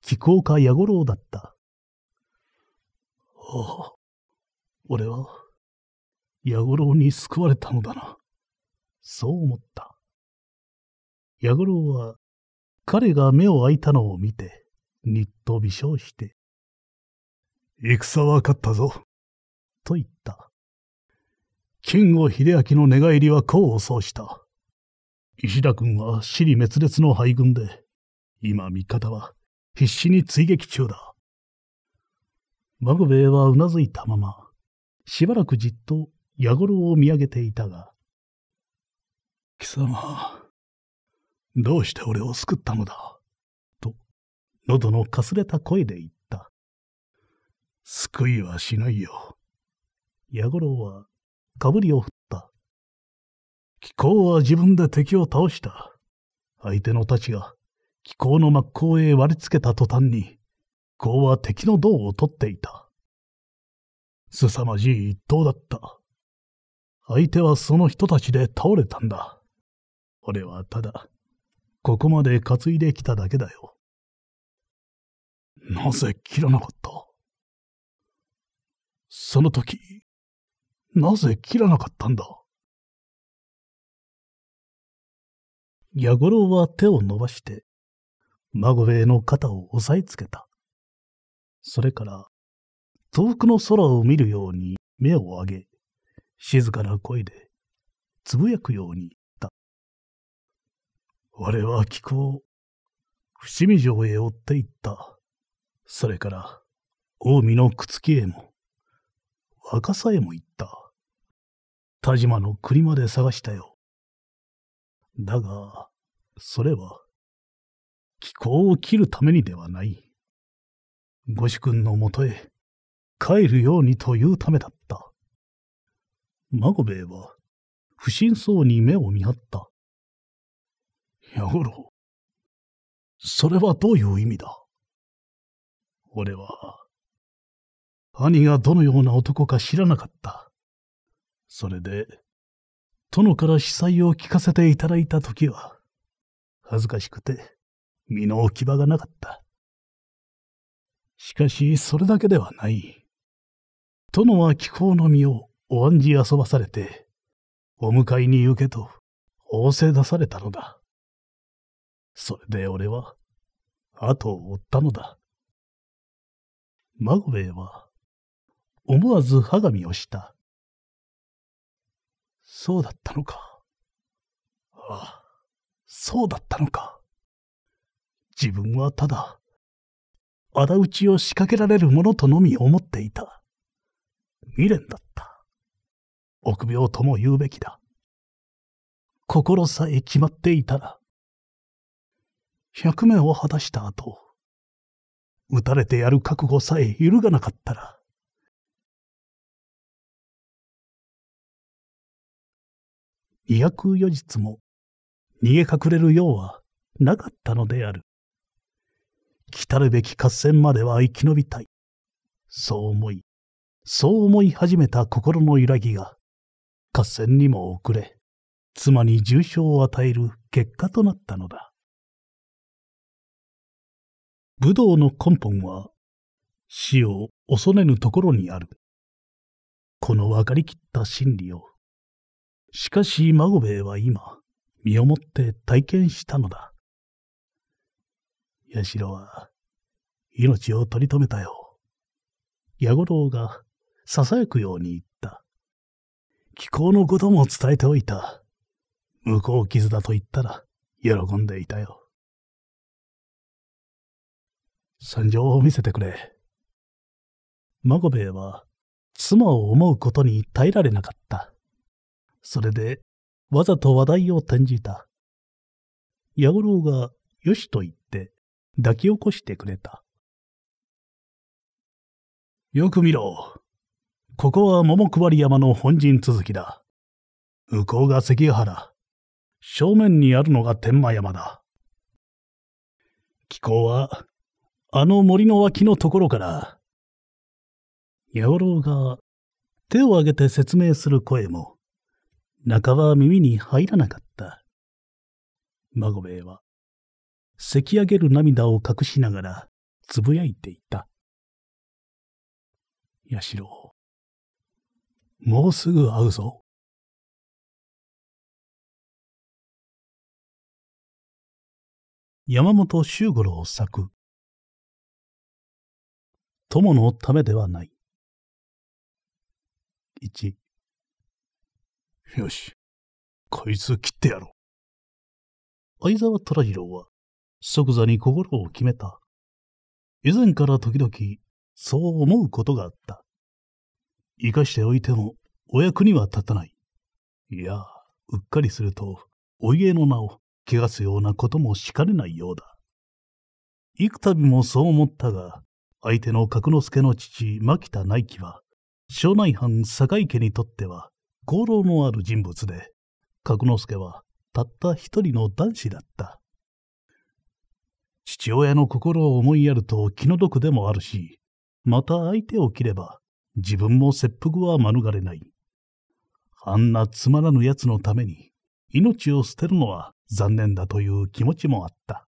気候家弥五郎だった。ああ、俺は、弥五郎に救われたのだな。そう思った。弥五郎は、彼が目を開いたのを見て、にっと微笑して、戦は勝ったぞ、と言った。金吾秀明の寝返りは功を奏した。石田君は死に滅裂の敗軍で、今味方は必死に追撃中だ。孫兵衛はうなずいたまま、しばらくじっと矢五郎を見上げていたが、貴様、どうして俺を救ったのだと、喉のかすれた声で言った。救いはしないよ。矢五郎は、かぶりを振った。気候は自分で敵を倒した。相手の太刀が気候の真っ向へ割りつけた途端に、気候は敵の胴を取っていた。凄まじい一刀だった。相手はその人たちで倒れたんだ。俺はただ、ここまで担いできただけだよ。なぜ切らなかったその時、なぜ切らなかったんだ矢五郎は手を伸ばして、孫兵衛の肩を押さえつけた。それから、遠くの空を見るように目を上げ、静かな声で、つぶやくように言った。我は気候、伏見城へ追って行った。それから、近江の朽木へも、若さへも行った。田島の栗まで探したよ。だが、それは、気候を切るためにではない。ご主君のもとへ帰るようにというためだった。孫兵衛は不審そうに目を見張った。やごろ、それはどういう意味だ俺は、兄がどのような男か知らなかった。それで、殿から被細を聞かせていただいた時は、恥ずかしくて身の置き場がなかった。しかし、それだけではない。殿は気候の身をお案じ遊ばされて、お迎えに行けと仰せ出されたのだ。それで俺は、後を追ったのだ。孫兵衛は、思わず歯みをした。そうだったのか。ああ、そうだったのか。自分はただ、仇討ちを仕掛けられるものとのみ思っていた。未練だった。臆病とも言うべきだ。心さえ決まっていたら、百名を果たした後、撃たれてやる覚悟さえ揺るがなかったら、医薬余術も、逃げ隠れるようはなかったのである。来るべき合戦までは生き延びたい。そう思い、そう思い始めた心の揺らぎが、合戦にも遅れ、妻に重傷を与える結果となったのだ。武道の根本は、死を恐れぬところにある。この分かりきった真理を、しかし孫兵衛は今、身をもって体験したのだ。八代は、命を取り留めたよ。八五郎が、囁くように言った。気候のことも伝えておいた。向こう傷だと言ったら、喜んでいたよ。惨状を見せてくれ。孫兵衛は、妻を思うことに耐えられなかった。それで、わざと話題を転じた。八五郎が、よしと言って、抱き起こしてくれた。よく見ろ。ここは桃配山の本陣続きだ。向こうが関ヶ原。正面にあるのが天満山だ。気候は、あの森の脇のところから、八五郎が手を挙げて説明する声も、ばは耳に入らなかった。孫兵衛は、せき上げる涙を隠しながら、つぶやいていた。八代、もうすぐ会うぞ。山本周五郎作。友のためではない。1よし。こいつを切ってやろう。相沢虎郎は即座に心を決めた。以前から時々そう思うことがあった。生かしておいてもお役には立たない。いや、うっかりすると、お家の名を汚すようなこともしかねないようだ。幾度もそう思ったが、相手の角之助の父、牧田内樹は、庄内藩堺家にとっては、功労のある人物で、角之助はたった一人の男子だった。父親の心を思いやると気の毒でもあるし、また相手を切れば自分も切腹は免れない。あんなつまらぬ奴のために命を捨てるのは残念だという気持ちもあった。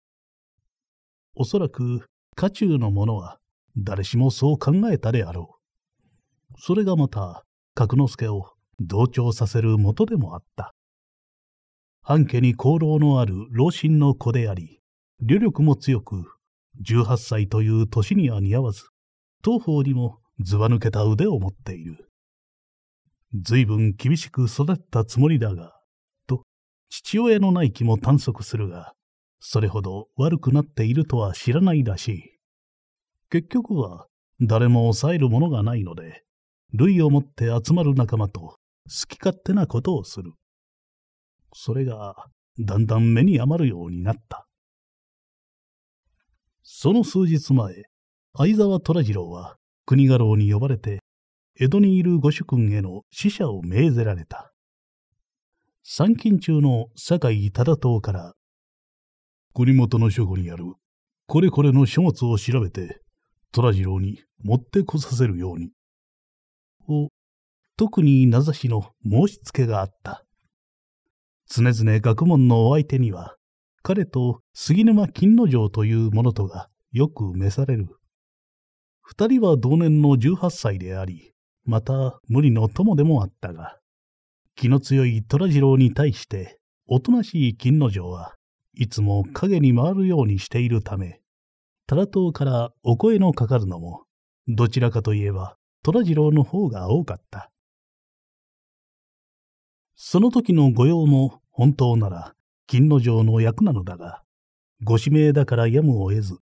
おそらく家中の者は誰しもそう考えたであろう。それがまた角之助を同調させる元でもあった。半家に功労のある老身の子であり、旅力も強く、18歳という年には似合わず、当方にもずば抜けた腕を持っている。随分厳しく育ったつもりだが、と、父親のない気も探索するが、それほど悪くなっているとは知らないらしい。結局は、誰も抑えるものがないので、類をもって集まる仲間と好き勝手なことをする。それが、だんだん目に余るようになった。その数日前、相沢虎次郎は国家老に呼ばれて、江戸にいる御主君への使者を命ぜられた。参勤中の酒井忠党から、国元の書庫にある、これこれの書物を調べて、虎次郎に持ってこさせるように、を特に名指しの申し付けがあった。常々学問のお相手には、彼と杉沼金之丞という者とがよく召される。二人は同年の18歳であり、また無理の友でもあったが、気の強い虎次郎に対して、おとなしい金之丞はいつも影に回るようにしているため、タラ島からお声のかかるのも、どちらかといえば虎次郎の方が多かった。その時の御用も本当なら金之丞の役なのだが、ご指名だからやむを得ず、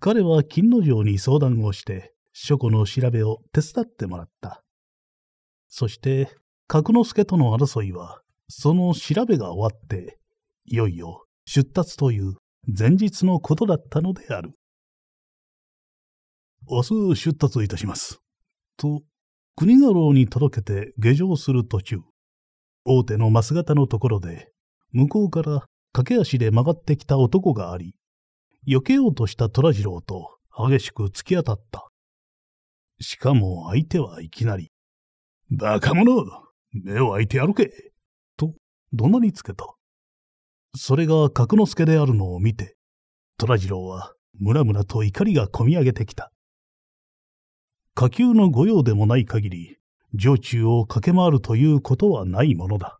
彼は金之丞に相談をして、書庫の調べを手伝ってもらった。そして、角之助との争いは、その調べが終わって、いよいよ出立という前日のことだったのである。明日出立いたします。と、国家老に届けて下城する途中、大手のマス型のところで、向こうから駆け足で曲がってきた男があり、避けようとした虎次郎と激しく突き当たった。しかも相手はいきなり、バカ者目を開いてやるけと怒鳴りつけた。それが角之助であるのを見て、虎次郎はムラムラと怒りがこみ上げてきた。下級の御用でもない限り、常中を駆け回るということはないものだ。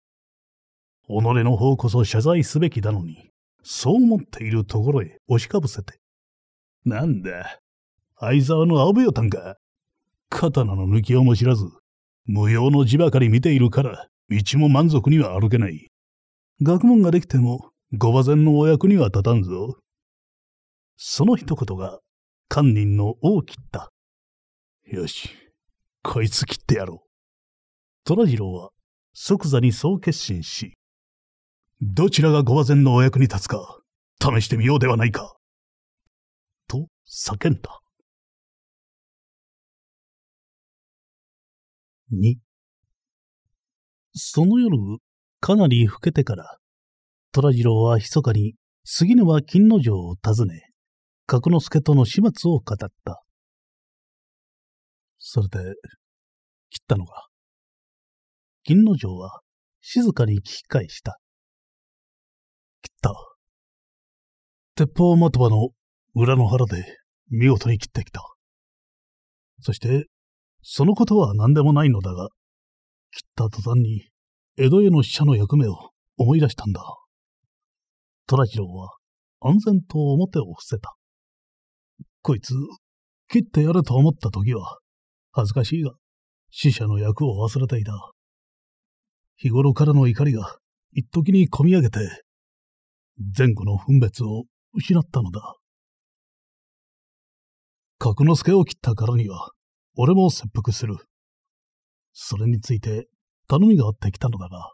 己の方こそ謝罪すべきだのに、そう思っているところへ押しかぶせて。なんだ、相沢の青部よたんか。刀の抜きをも知らず、無用の字ばかり見ているから、一も満足には歩けない。学問ができても、ご馬前のお役には立たんぞ。その一言が、官人の尾を切った。よし、こいつ切ってやろう。虎次郎は即座にそう決心し、どちらがご和前のお役に立つか、試してみようではないか。と叫んだ。2その夜、かなり更けてから、虎次郎は密かに杉沼金之丞を訪ね、角之助との始末を語った。それで、切ったのか。銀之丞は静かに聞き返した。切った。鉄砲的場の裏の腹で見事に切ってきた。そして、そのことは何でもないのだが、切った途端に江戸への使者の役目を思い出したんだ。虎次郎は安全と表を伏せた。こいつ、切ってやると思った時は、恥ずかしいが、死者の役を忘れていた。日頃からの怒りが、一時に込み上げて、前後の分別を失ったのだ。角之助を切ったからには、俺も切腹する。それについて頼みがあってきたのだが、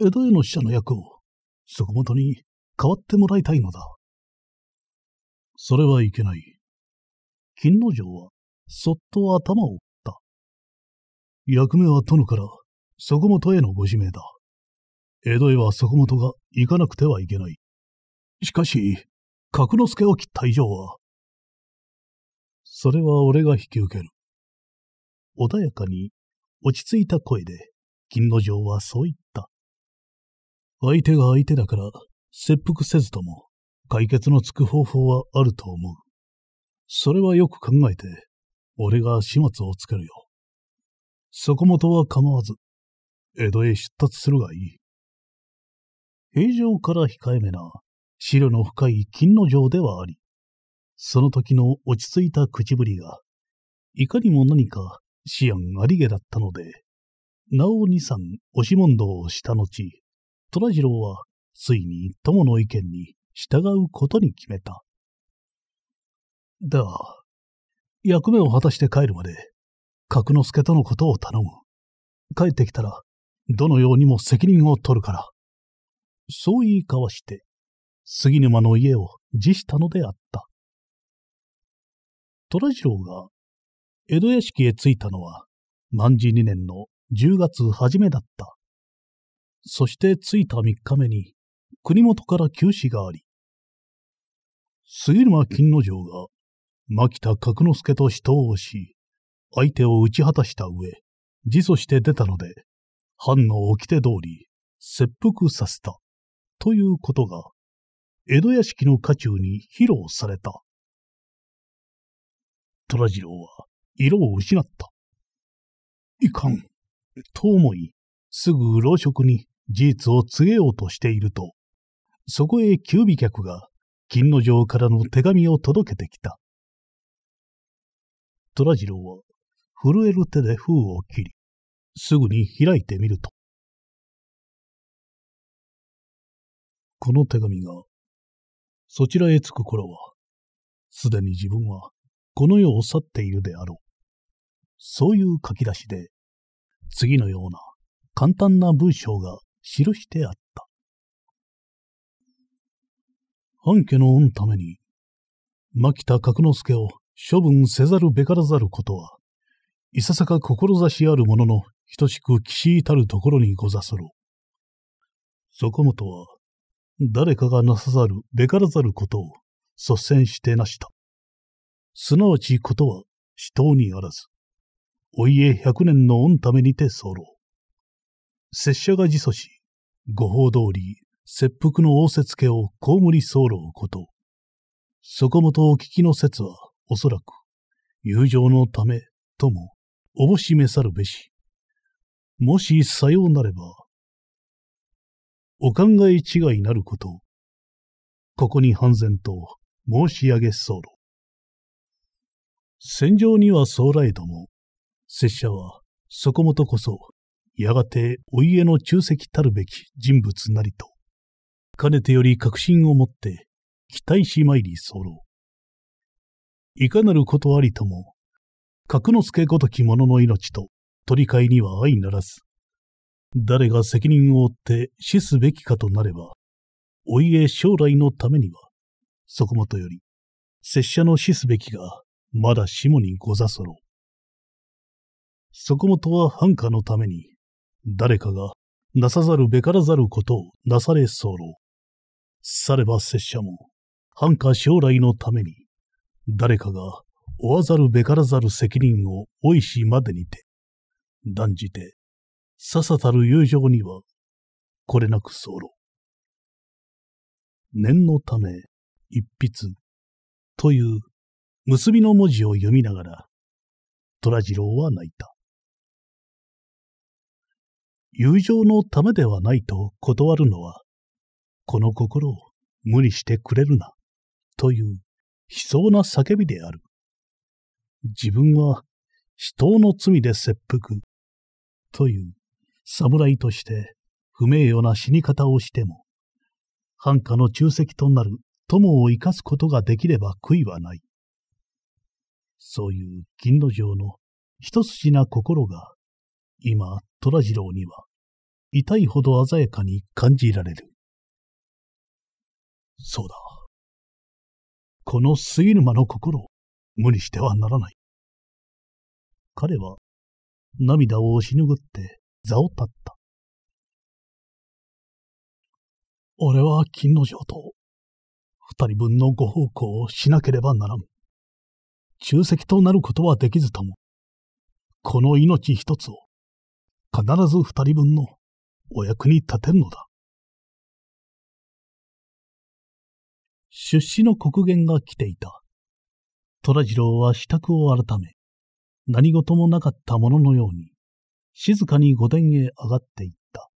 江戸への死者の役を、そこもとに代わってもらいたいのだ。それはいけない。金之丞は、そっと頭を打った。役目は殿からそこもとへのご指名だ。江戸へはそこもとが行かなくてはいけない。しかし、格之助を切った以上は、それは俺が引き受ける。穏やかに、落ち着いた声で、金之丞はそう言った。相手が相手だから、切腹せずとも、解決のつく方法はあると思う。それはよく考えて、俺が始末をつけるよ。そこもとは構わず、江戸へ出立するがいい。平常から控えめな、資料の深い金の城ではあり、その時の落ち着いた口ぶりが、いかにも何か思案ありげだったので、なお二三押し問答をした後、虎次郎はついに友の意見に従うことに決めた。だが、役目を果たして帰るまで、角之助とのことを頼む。帰ってきたら、どのようにも責任を取るから。そう言い交わして、杉沼の家を辞したのであった。虎次郎が江戸屋敷へ着いたのは、万事二年の10月初めだった。そして着いた3日目に、国元から休止があり、杉沼金之丞が、牧田角之助と死闘をし、相手を打ち果たした上、自訴して出たので、藩の掟通り、切腹させた、ということが、江戸屋敷の家中に披露された。虎次郎は、色を失った。いかん、と思い、すぐ老職に事実を告げようとしていると、そこへ給備客が、金の城からの手紙を届けてきた。虎次郎は、震える手で封を切り、すぐに開いてみると、この手紙が、そちらへ着く頃は、すでに自分はこの世を去っているであろう。そういう書き出しで、次のような簡単な文章が記してあった。半家の恩ために、牧田角之助を処分せざるべからざることは、いささか志あるものの等しく岸至るところにござそろう。そこもとは、誰かがなさざるべからざることを率先してなした。すなわちことは死闘にあらず、お家百年の御ためにて候。拙者が自訴し、御法通り、切腹の仰せつけを被り候こと。そこもとお聞きの説は、おそらく、友情のため、とも、おぼしめさるべし、もしさようなれば、お考え違いなること、ここに半然と申し上げ候。戦場にはら来ども、拙者はそこもとこそ、やがてお家の中席たるべき人物なりと、かねてより確信を持って期待し参り候。いかなることありとも、格之助ごとき者の命と、取り替えには相ならず、誰が責任を負って死すべきかとなれば、お家将来のためには、そこもとより、拙者の死すべきが、まだ下にござそろう。そこもとは繁華のために、誰かがなさざるべからざることをなされそろう。されば拙者も、繁華将来のために、誰かが追わざるべからざる責任をおいしまでにて、断じて、ささたる友情には、これなく候。念のため、一筆、という結びの文字を読みながら、虎次郎は泣いた。友情のためではないと断るのは、この心を無理してくれるな、という悲壮な叫びである。自分は、死闘の罪で切腹、という、侍として不名誉な死に方をしても、藩華の中石となる友を生かすことができれば悔いはない。そういう銀之丞の一筋な心が、今、虎次郎には、痛いほど鮮やかに感じられる。そうだ。この杉沼の心を無にしてはならない。彼は涙を押しぐって座を立った。俺は金の城と二人分のご奉公をしなければならん。中席となることはできずとも、この命一つを必ず二人分のお役に立てるのだ。出資の刻限が来ていた。虎次郎は支度を改め、何事もなかったもののように、静かに御殿へ上がっていった。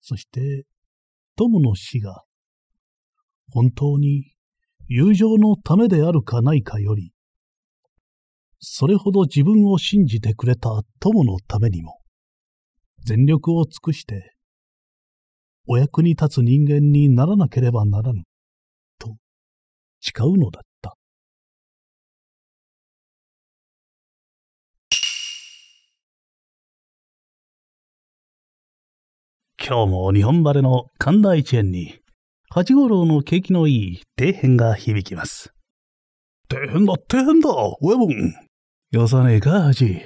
そして、友の死が、本当に友情のためであるかないかより、それほど自分を信じてくれた友のためにも、全力を尽くして、お役に立つ人間にならなければならぬ、と誓うのだっ今日も日本晴れの神田一円に、八五郎の景気のいい底辺が響きます。底辺だ、底辺だ、ウェブン。よさねえか、八。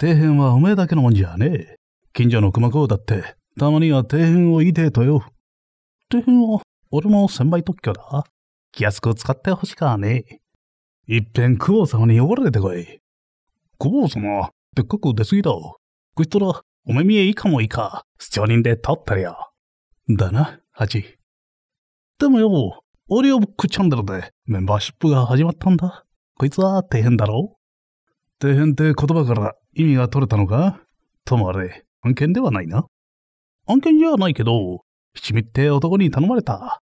底辺はおめえだけのもんじゃねえ。近所の熊子だって、たまには底辺を言いてえとよ。底辺は、俺の先輩特許だ。気安く使ってほしかねえ。いっぺん久保様に汚ばれてこい。久保様、でっかく出すぎだ。こいつら、おめ見え以下もいいか、出張人で撮ってるよ。だな、ハチ。でもよ、オーディオブックチャンネルでメンバーシップが始まったんだ。こいつは底辺だろ底辺って言葉から意味が取れたのかともあれ、案件ではないな。案件じゃないけど、七味って男に頼まれた。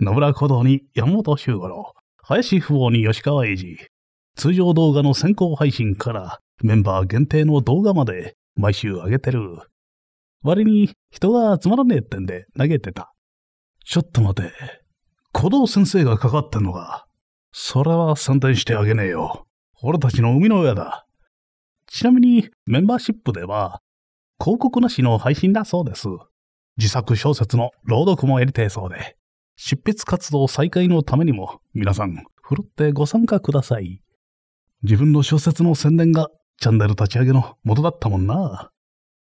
野村小道に山本周五郎、林不王に吉川英治、通常動画の先行配信からメンバー限定の動画まで毎週あげてる。割に人が集まらねえってんで投げてた。ちょっと待て。鼓動先生がかかってんのか。それは宣伝してあげねえよ。俺たちの生みの親だ。ちなみにメンバーシップでは、広告なしの配信だそうです。自作小説の朗読もやりてえそうで、執筆活動再開のためにも皆さん、ふるってご参加ください。自分の小説の宣伝がチャンネル立ち上げの元だったもんな。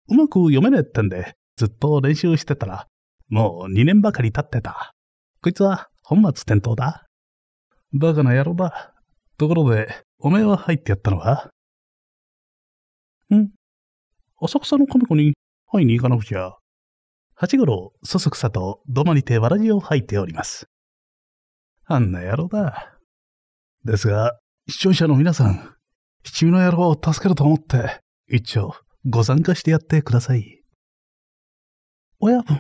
うまく読めねえってんで、ずっと練習してたら、もう2年ばかり経ってた。こいつは本末転倒だ。バカな野郎だ。ところで、おめえは入ってやったのはん浅草の神子に会いに行かなくちゃ。八五郎、そそくさと土間にてわらじを吐いております。あんな野郎だ。ですが、視聴者の皆さん、七味の野郎を助けると思って、一応、ご参加してやってください。親分。